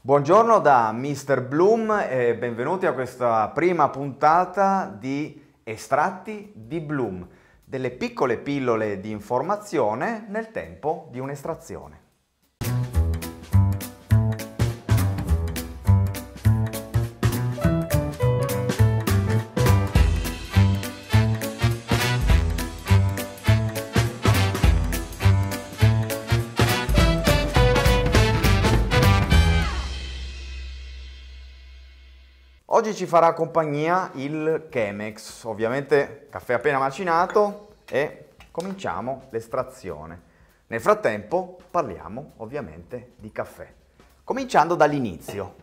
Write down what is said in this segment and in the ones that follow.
Buongiorno da Mr. Bloom e benvenuti a questa prima puntata di Estratti di Bloom, delle piccole pillole di informazione nel tempo di un'estrazione. Oggi ci farà compagnia il Chemex, ovviamente caffè appena macinato e cominciamo l'estrazione. Nel frattempo parliamo ovviamente di caffè, cominciando dall'inizio.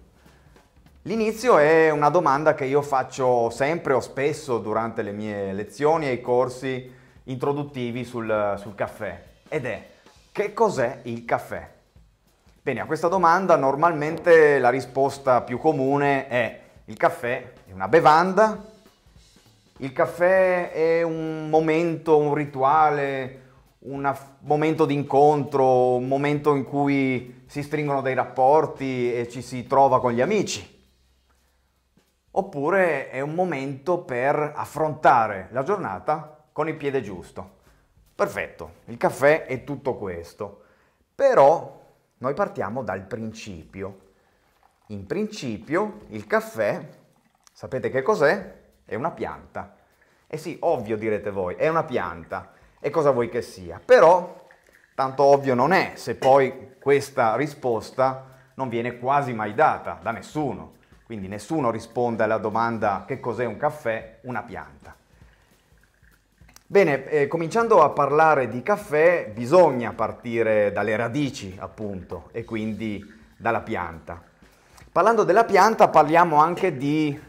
L'inizio è una domanda che io faccio sempre o spesso durante le mie lezioni e i corsi introduttivi sul, sul caffè ed è che cos'è il caffè? Bene, a questa domanda normalmente la risposta più comune è il caffè è una bevanda, il caffè è un momento, un rituale, un momento di incontro, un momento in cui si stringono dei rapporti e ci si trova con gli amici. Oppure è un momento per affrontare la giornata con il piede giusto. Perfetto, il caffè è tutto questo. Però noi partiamo dal principio in principio il caffè, sapete che cos'è? È una pianta. Eh sì, ovvio direte voi, è una pianta. E cosa vuoi che sia? Però tanto ovvio non è se poi questa risposta non viene quasi mai data da nessuno. Quindi nessuno risponde alla domanda che cos'è un caffè, una pianta. Bene, eh, cominciando a parlare di caffè bisogna partire dalle radici appunto e quindi dalla pianta. Parlando della pianta parliamo anche di,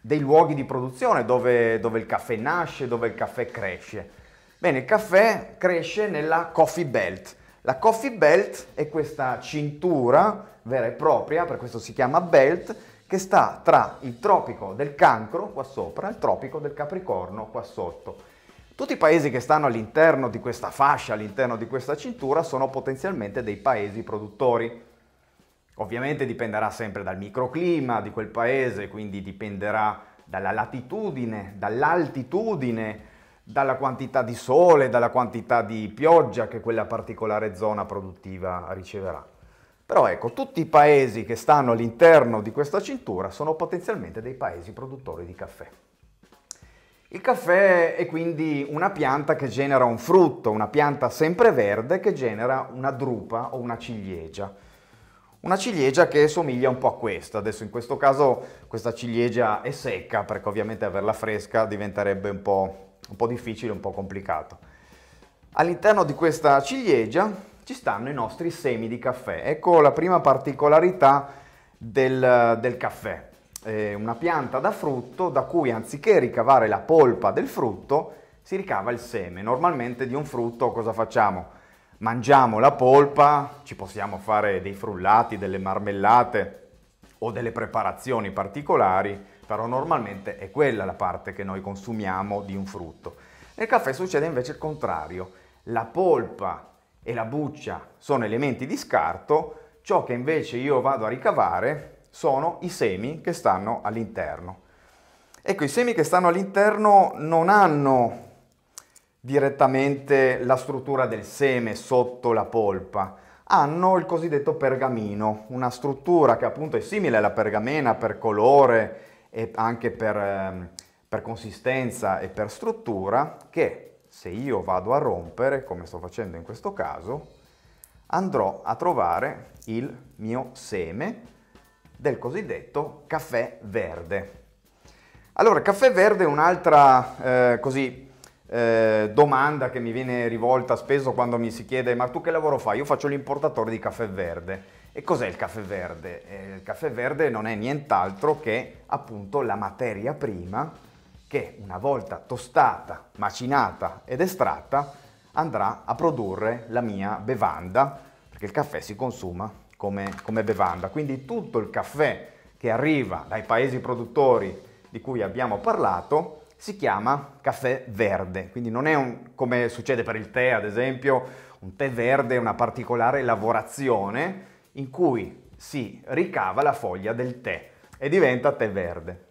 dei luoghi di produzione dove, dove il caffè nasce, dove il caffè cresce. Bene, il caffè cresce nella coffee belt. La coffee belt è questa cintura vera e propria, per questo si chiama belt, che sta tra il tropico del cancro qua sopra e il tropico del capricorno qua sotto. Tutti i paesi che stanno all'interno di questa fascia, all'interno di questa cintura, sono potenzialmente dei paesi produttori. Ovviamente dipenderà sempre dal microclima di quel paese, quindi dipenderà dalla latitudine, dall'altitudine, dalla quantità di sole, dalla quantità di pioggia che quella particolare zona produttiva riceverà. Però ecco, tutti i paesi che stanno all'interno di questa cintura sono potenzialmente dei paesi produttori di caffè. Il caffè è quindi una pianta che genera un frutto, una pianta sempreverde che genera una drupa o una ciliegia una ciliegia che somiglia un po' a questa. Adesso in questo caso questa ciliegia è secca perché ovviamente averla fresca diventerebbe un po', un po difficile, un po' complicato. All'interno di questa ciliegia ci stanno i nostri semi di caffè. Ecco la prima particolarità del, del caffè. È una pianta da frutto da cui anziché ricavare la polpa del frutto si ricava il seme. Normalmente di un frutto cosa facciamo? mangiamo la polpa, ci possiamo fare dei frullati, delle marmellate o delle preparazioni particolari, però normalmente è quella la parte che noi consumiamo di un frutto. Nel caffè succede invece il contrario, la polpa e la buccia sono elementi di scarto, ciò che invece io vado a ricavare sono i semi che stanno all'interno. Ecco, i semi che stanno all'interno non hanno direttamente la struttura del seme sotto la polpa, hanno il cosiddetto pergamino, una struttura che appunto è simile alla pergamena per colore e anche per, ehm, per consistenza e per struttura, che se io vado a rompere, come sto facendo in questo caso, andrò a trovare il mio seme del cosiddetto caffè verde. Allora, caffè verde è un'altra eh, così eh, domanda che mi viene rivolta spesso quando mi si chiede ma tu che lavoro fai? Io faccio l'importatore di caffè verde. E cos'è il caffè verde? Eh, il caffè verde non è nient'altro che appunto la materia prima che una volta tostata, macinata ed estratta andrà a produrre la mia bevanda, perché il caffè si consuma come, come bevanda. Quindi tutto il caffè che arriva dai paesi produttori di cui abbiamo parlato si chiama caffè verde, quindi non è un, come succede per il tè ad esempio, un tè verde è una particolare lavorazione in cui si ricava la foglia del tè e diventa tè verde.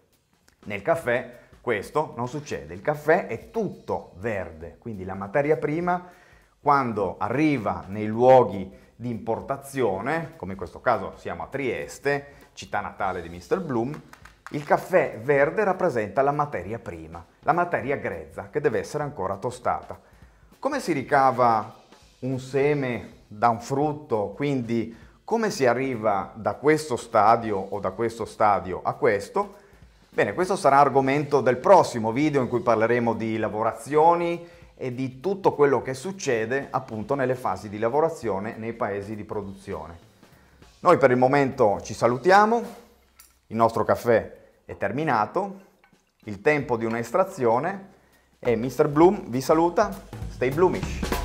Nel caffè questo non succede, il caffè è tutto verde, quindi la materia prima quando arriva nei luoghi di importazione, come in questo caso siamo a Trieste, città natale di Mr. Bloom, il caffè verde rappresenta la materia prima, la materia grezza che deve essere ancora tostata. Come si ricava un seme da un frutto, quindi come si arriva da questo stadio o da questo stadio a questo? Bene, questo sarà argomento del prossimo video in cui parleremo di lavorazioni e di tutto quello che succede appunto nelle fasi di lavorazione nei paesi di produzione. Noi per il momento ci salutiamo, il nostro caffè è terminato, il tempo di un'estrazione e Mr. Bloom vi saluta, stay bloomish!